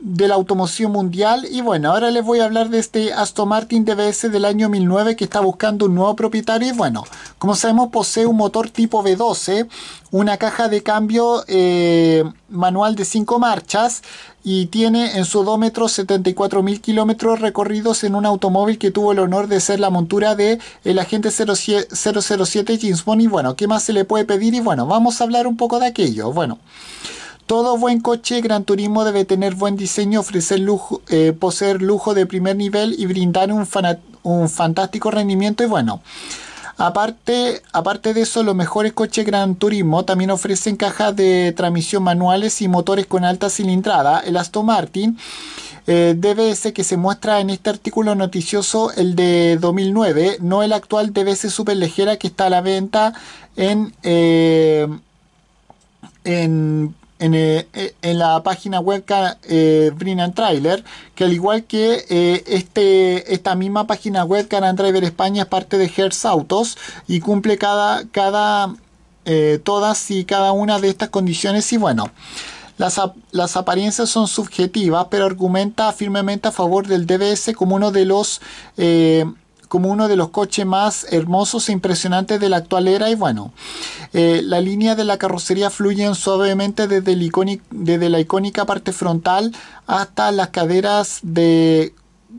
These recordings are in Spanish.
de la automoción mundial. Y bueno, ahora les voy a hablar de este Aston Martin DBS del año 2009 que está buscando un nuevo propietario. Y bueno, como sabemos, posee un motor tipo V12, una caja de cambio eh, manual de 5 marchas y tiene en su odómetro 74.000 kilómetros recorridos en un automóvil que tuvo el honor de ser la montura de el agente 007 James Bond. Y bueno, ¿qué más se le puede pedir? Y bueno, vamos a hablar un poco de aquello. Bueno. Todo buen coche Gran Turismo debe tener buen diseño, ofrecer lujo, eh, poseer lujo de primer nivel y brindar un, fantástico rendimiento y bueno. Aparte, aparte de eso, los mejores coches Gran Turismo también ofrecen cajas de transmisión manuales y motores con alta cilindrada. El Aston Martin eh, DBS que se muestra en este artículo noticioso, el de 2009, no el actual DBS super ligera que está a la venta en... Eh, en eh, eh, en, la página web eh, Brinan Trailer, que al igual que eh, este, esta misma página web, and Driver España es parte de Hertz Autos y cumple cada, cada todas y cada una de estas condiciones. Y bueno, las, las, apariencias son subjetivas, pero argumenta firmemente a favor del DBS como uno de los como uno de los coches más hermosos e impresionantes de la actual era y bueno, las eh, la línea de la carrocería fluye suavemente desde, la icónica parte frontal hasta las caderas de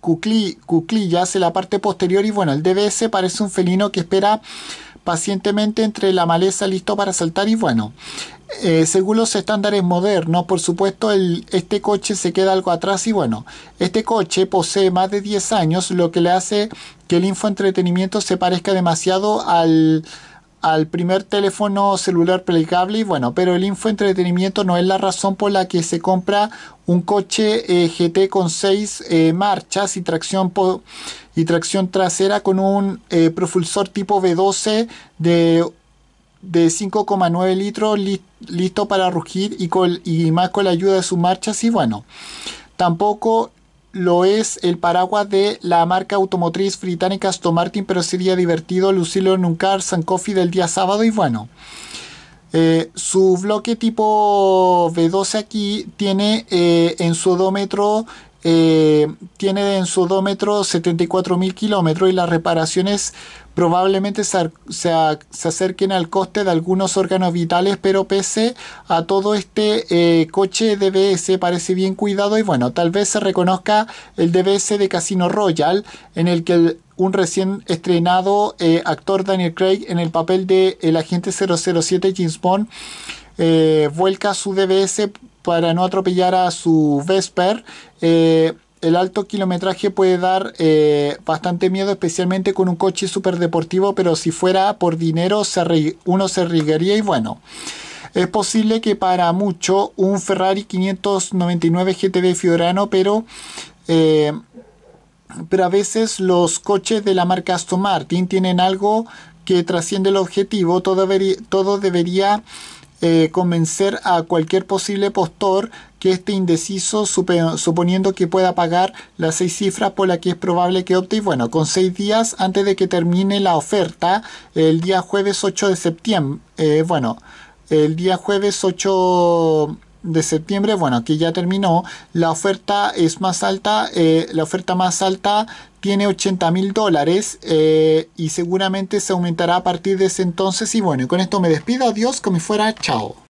cuclillas en la parte posterior y bueno, el DBS parece un felino que espera pacientemente entre la maleza listo para saltar y bueno, eh, según los estándares modernos, por supuesto, este coche se queda algo atrás y bueno, este coche posee más de 10 años, lo que le hace que el infoentretenimiento se parezca demasiado al, primer teléfono celular plegable y bueno, pero el infoentretenimiento no es la razón por la que se compra un coche eh, GT con 6 eh, marchas y tracción, y tracción trasera con un propulsor tipo V12 de de 5,9 litros listo para rugir y, con, y más con la ayuda de sus marchas y bueno. Tampoco lo es el paraguas de la marca automotriz británica Aston Martin, pero sería divertido lucirlo en un car San Coffee del día sábado y bueno. Eh, su bloque tipo V12 aquí tiene eh, en su odómetro eh, tiene en su odómetro 74.000 kilómetros y las reparaciones probablemente se, acerquen al coste de algunos órganos vitales, pero pese a todo este eh, coche DBS parece bien cuidado y bueno, tal vez se reconozca el DBS de Casino Royal, en el que un recién estrenado eh, actor Daniel Craig en el papel de el agente 007 James Bond vuelca su DBS para no atropellar a su Vesper, eh, el alto kilometraje puede dar eh, bastante miedo, especialmente con un coche súper deportivo, pero si fuera por dinero uno se arriesgaría y bueno. Es posible que para mucho un Ferrari 599 GTB Fiorano, pero, eh, pero a veces los coches de la marca Aston Martin tienen algo que trasciende el objetivo. todo debería eh, convencer a cualquier posible postor que esté indeciso, suponiendo que pueda pagar las seis cifras por las que es probable que opte. Y bueno, con seis días antes de que termine la oferta, el día jueves 8 de septiembre, eh, bueno, el día jueves 8 de septiembre, bueno, aquí ya terminó, la oferta es más alta, eh, la oferta más alta tiene 80 mil dólares eh, y seguramente se aumentará a partir de ese entonces y bueno, y con esto me despido, adiós, como fuera, chao.